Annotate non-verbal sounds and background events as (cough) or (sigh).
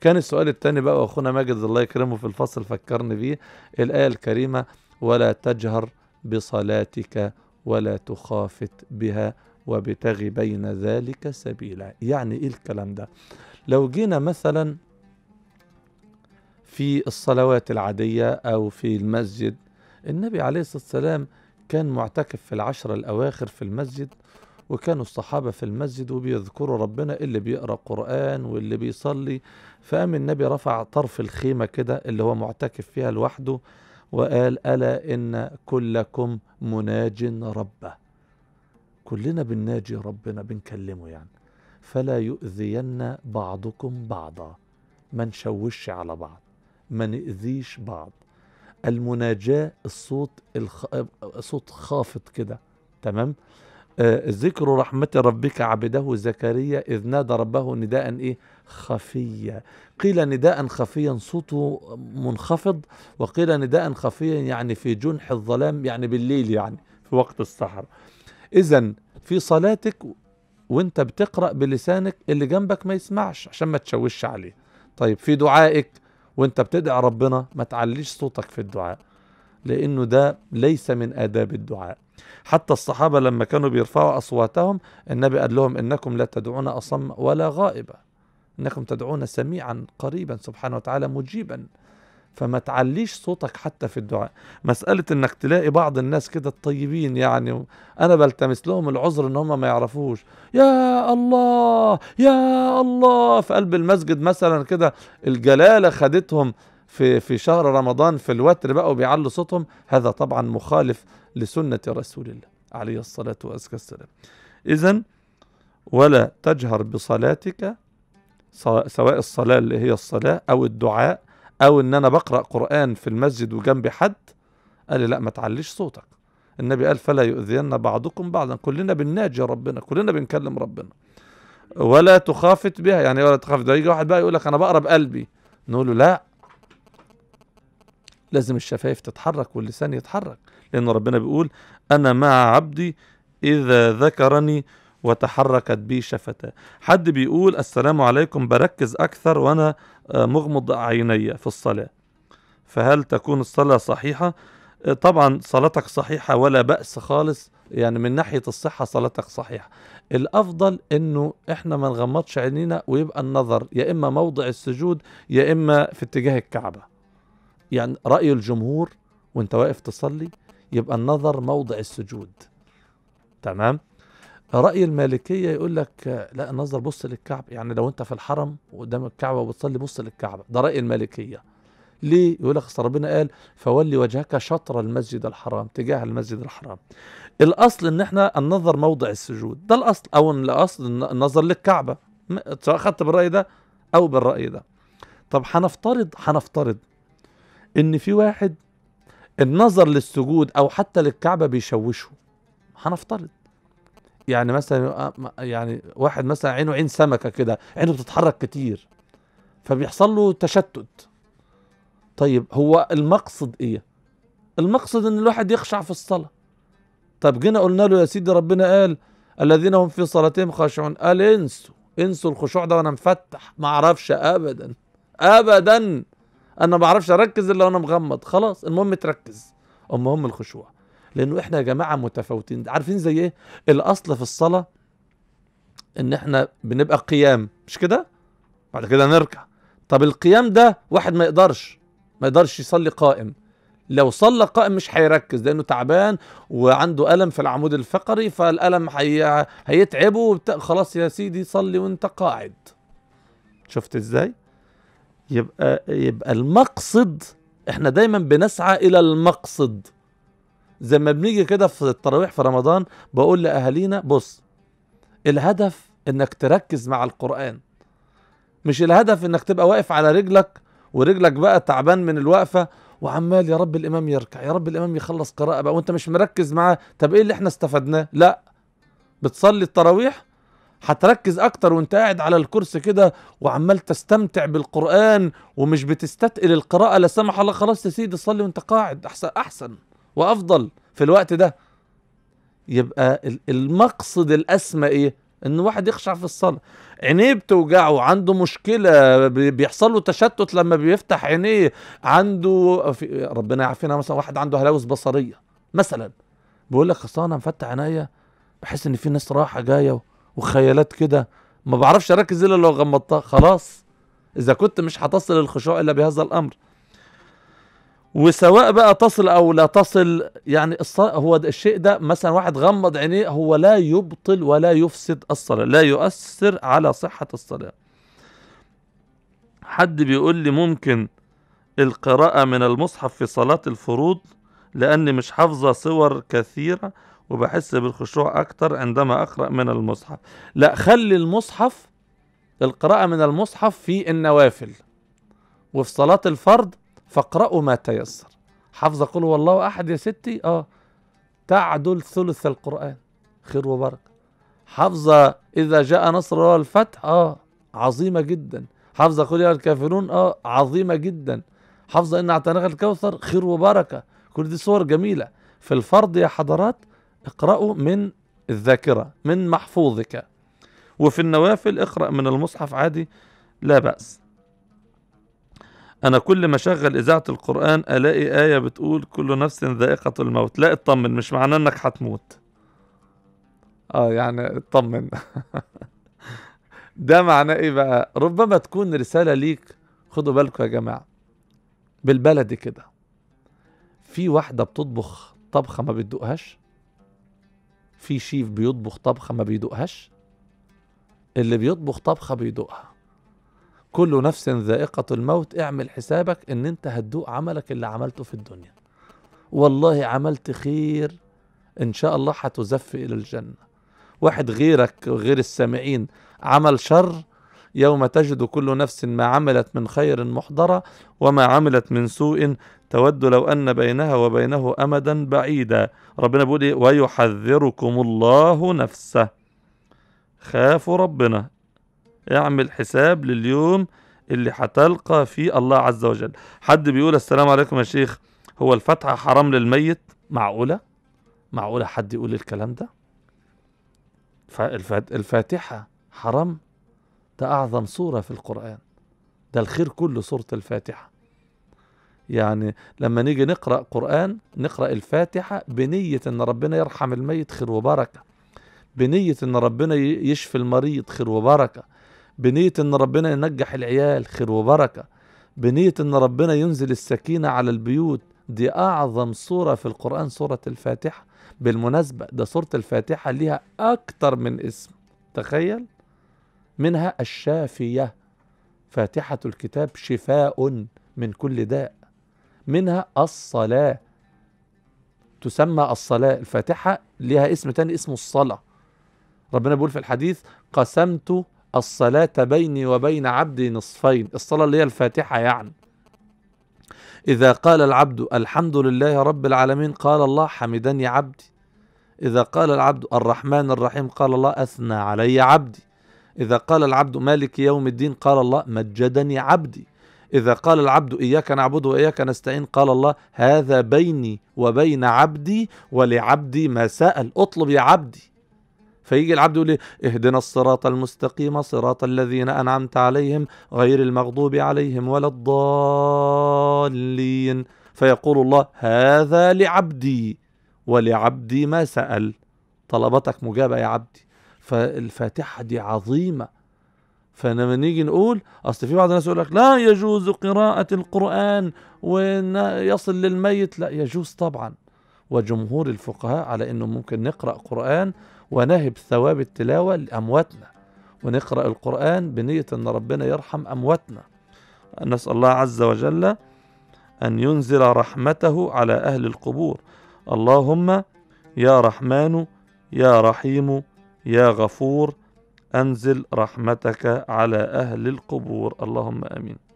كان السؤال الثاني بقى واخونا ماجد الله يكرمه في الفصل فكرني بيه الايه الكريمه ولا تجهر بصلاتك ولا تخافت بها وبتغي بين ذلك سبيلا يعني ايه الكلام ده لو جينا مثلا في الصلوات العاديه او في المسجد النبي عليه الصلاه والسلام كان معتكف في العشر الاواخر في المسجد وكانوا الصحابة في المسجد وبيذكروا ربنا اللي بيقرأ قرآن واللي بيصلي فقام النبي رفع طرف الخيمة كده اللي هو معتكف فيها لوحده وقال ألا إن كلكم مناج ربه كلنا بنناجي ربنا بنكلمه يعني فلا يؤذين بعضكم بعضا ما نشوش على بعض ما نأذيش بعض المناجاة الصوت الخ... صوت خافت كده تمام ذكر رحمة ربك عبده زكريا إذ نادى ربه نداء إيه خفيا قيل نداء خفيا صوته منخفض وقيل نداء خفيا يعني في جنح الظلام يعني بالليل يعني في وقت السحر إذا في صلاتك وانت بتقرأ بلسانك اللي جنبك ما يسمعش عشان ما تشوش عليه طيب في دعائك وانت بتدعي ربنا ما تعليش صوتك في الدعاء لأنه ده ليس من آداب الدعاء حتى الصحابة لما كانوا بيرفعوا أصواتهم النبي قال لهم إنكم لا تدعون أصم ولا غائبة إنكم تدعون سميعا قريبا سبحانه وتعالى مجيبا فما تعليش صوتك حتى في الدعاء مسألة انك تلاقي بعض الناس كده الطيبين يعني انا بلتمس لهم العذر ان هم ما يعرفوش يا الله يا الله في قلب المسجد مثلا كده الجلالة خدتهم في في شهر رمضان في الوتر بقى وبيعلوا صوتهم هذا طبعا مخالف لسنة رسول الله عليه الصلاة وأزكى السلام إذا ولا تجهر بصلاتك سواء الصلاة اللي هي الصلاة أو الدعاء أو إن أنا بقرأ قرآن في المسجد وجنبي حد قال لي لا ما تعليش صوتك النبي قال فلا يؤذين بعضكم بعضا كلنا بنناجي ربنا كلنا بنكلم ربنا ولا تخافت بها يعني ولا تخافت ده يجي واحد بقى يقول لك انا بقرا بقلبي نقول له لا لازم الشفايف تتحرك واللسان يتحرك لأن ربنا بيقول أنا مع عبدي إذا ذكرني وتحركت بي شفتاه حد بيقول السلام عليكم بركز أكثر وأنا آه، مغمض عيني في الصلاة فهل تكون الصلاة صحيحة؟ آه، طبعا صلاتك صحيحة ولا بأس خالص يعني من ناحية الصحة صلاتك صحيحة الأفضل أنه إحنا ما نغمضش عينينا ويبقى النظر يا إما موضع السجود يا إما في اتجاه الكعبة يعني رأي الجمهور وانت واقف تصلي يبقى النظر موضع السجود تمام رأي المالكية يقول لك لا النظر بص للكعبة يعني لو انت في الحرم وقدام الكعبة وبتصلي بص للكعبة ده رأي المالكية ليه يقول لك اصل ربنا قال فولي وجهك شطر المسجد الحرام تجاه المسجد الحرام الاصل ان احنا النظر موضع السجود ده الاصل او الاصل النظر للكعبة سواء بالرأي ده او بالرأي ده طب هنفترض هنفترض ان في واحد النظر للسجود او حتى للكعبه بيشوشه هنفترض يعني مثلا يعني واحد مثلا عينه عين سمكه كده عينه بتتحرك كتير فبيحصل له تشتت طيب هو المقصد ايه المقصد ان الواحد يخشع في الصلاه طب جينا قلنا له يا سيدي ربنا قال الذين هم في صلاتهم خاشعون قال انسوا انسوا الخشوع ده وانا مفتح ما اعرفش ابدا ابدا انا ما بعرفش اركز الا وانا مغمض خلاص المهم تركز المهم الخشوع لانه احنا يا جماعه متفاوتين عارفين زي ايه الاصل في الصلاه ان احنا بنبقى قيام مش كده بعد كده نركع طب القيام ده واحد ما يقدرش ما يقدرش يصلي قائم لو صلى قائم مش هيركز لانه تعبان وعنده الم في العمود الفقري فالالم هي... هيتعبه وبت... خلاص يا سيدي صلي وانت قاعد شفت ازاي يبقى يبقى المقصد احنا دايما بنسعى الى المقصد زي ما بنيجي كده في التراويح في رمضان بقول لاهالينا بص الهدف انك تركز مع القران مش الهدف انك تبقى واقف على رجلك ورجلك بقى تعبان من الوقفه وعمال يا رب الامام يركع يا رب الامام يخلص قراءه بقى وانت مش مركز معاه طب ايه اللي احنا استفدناه لا بتصلي التراويح هتركز اكتر وانت قاعد على الكرسي كده وعمال تستمتع بالقران ومش بتستثقل القراءه لا سمح الله خلاص يا سيدي صلي وانت قاعد احسن احسن وافضل في الوقت ده يبقى المقصد الاسمى ايه ان واحد يخشع في الصلاه عينيه بتوجعه عنده مشكله بيحصل له تشتت لما بيفتح عينيه عنده ربنا يعافينا مثلا واحد عنده هلاوس بصريه مثلا بيقول لك اصل انا مفتح عينيا بحس ان في ناس رايحه جايه وخيالات كده ما بعرفش اركز الا لو غمضتها خلاص اذا كنت مش هتصل الخشوع الا بهذا الامر وسواء بقى تصل او لا تصل يعني هو ده الشيء ده مثلا واحد غمض عينيه هو لا يبطل ولا يفسد الصلاه لا يؤثر على صحه الصلاه حد بيقول لي ممكن القراءه من المصحف في صلاه الفروض لاني مش حافظه صور كثيره وبحس بالخشوع أكتر عندما أقرأ من المصحف لا خلي المصحف القراءة من المصحف في النوافل وفي صلاة الفرض فاقرأوا ما تيسر حافظة قل هو الله أحد يا ستي آه تعدل ثلث القرآن خير وبركة حافظة إذا جاء نصر الله الفتح آه عظيمة جدا حافظة قل يا الكافرون آه عظيمة جدا حافظة إن اعتنق الكوثر خير وبركة كل دي صور جميلة في الفرض يا حضرات اقرأه من الذاكرة من محفوظك وفي النوافل اقرأ من المصحف عادي لا بأس أنا كل ما أشغل إذاعة القرآن ألاقي آية بتقول كل نفس ذائقة الموت لا اطمن مش معناه إنك هتموت آه يعني اطمن (laughs) ده معناه إيه بقى ربما تكون رسالة ليك خدوا بالكم يا جماعة بالبلدي كده في واحدة بتطبخ طبخة ما بتدوقهاش في شيف بيطبخ طبخه ما بيدوقهاش اللي بيطبخ طبخه بيدوقها كل نفس ذائقة الموت اعمل حسابك ان انت هتدوق عملك اللي عملته في الدنيا والله عملت خير ان شاء الله هتزف الى الجنة واحد غيرك غير السامعين عمل شر يوم تجد كل نفس ما عملت من خير محضرة وما عملت من سوء تود لو أن بينها وبينه أمدا بعيدا ربنا بيقول إيه ويحذركم الله نفسه خافوا ربنا اعمل حساب لليوم اللي هتلقى فيه الله عز وجل حد بيقول السلام عليكم يا شيخ هو الفتحة حرام للميت معقولة معقولة حد يقول الكلام ده الفاتحة حرام ده أعظم سورة في القرآن ده الخير كله سورة الفاتحة يعني لما نيجي نقرأ قرآن نقرأ الفاتحة بنية أن ربنا يرحم الميت خير وبركة بنية أن ربنا يشفي المريض خير وبركة بنية أن ربنا ينجح العيال خير وبركة بنية أن ربنا ينزل السكينة على البيوت دي أعظم سورة في القرآن سورة الفاتحة بالمناسبة ده سورة الفاتحة ليها أكتر من اسم تخيل منها الشافية فاتحة الكتاب شفاء من كل داء منها الصلاة تسمى الصلاة الفاتحة لها اسم تاني اسمه الصلاة ربنا بيقول في الحديث قسمت الصلاة بيني وبين عبدي نصفين الصلاة اللي هي الفاتحة يعني إذا قال العبد الحمد لله رب العالمين قال الله حمدني عبدي إذا قال العبد الرحمن الرحيم قال الله أثنى علي عبدي إذا قال العبد مالك يوم الدين قال الله مجدني عبدي إذا قال العبد إياك نعبد وإياك نستعين قال الله هذا بيني وبين عبدي ولعبدي ما سأل اطلب يا عبدي فيجي العبد يقول لي اهدنا الصراط المستقيم صراط الذين أنعمت عليهم غير المغضوب عليهم ولا الضالين فيقول الله هذا لعبدي ولعبدي ما سأل طلبتك مجابة يا عبدي فالفاتحة دي عظيمة فلما نيجي نقول اصل في بعض الناس يقول لك لا يجوز قراءة القرآن ويصل للميت لا يجوز طبعا وجمهور الفقهاء على انه ممكن نقرأ قرآن ونهب ثواب التلاوة لأمواتنا ونقرأ القرآن بنية ان ربنا يرحم أمواتنا نسأل الله عز وجل أن ينزل رحمته على أهل القبور اللهم يا رحمن يا رحيم يا غفور أنزل رحمتك على أهل القبور اللهم أمين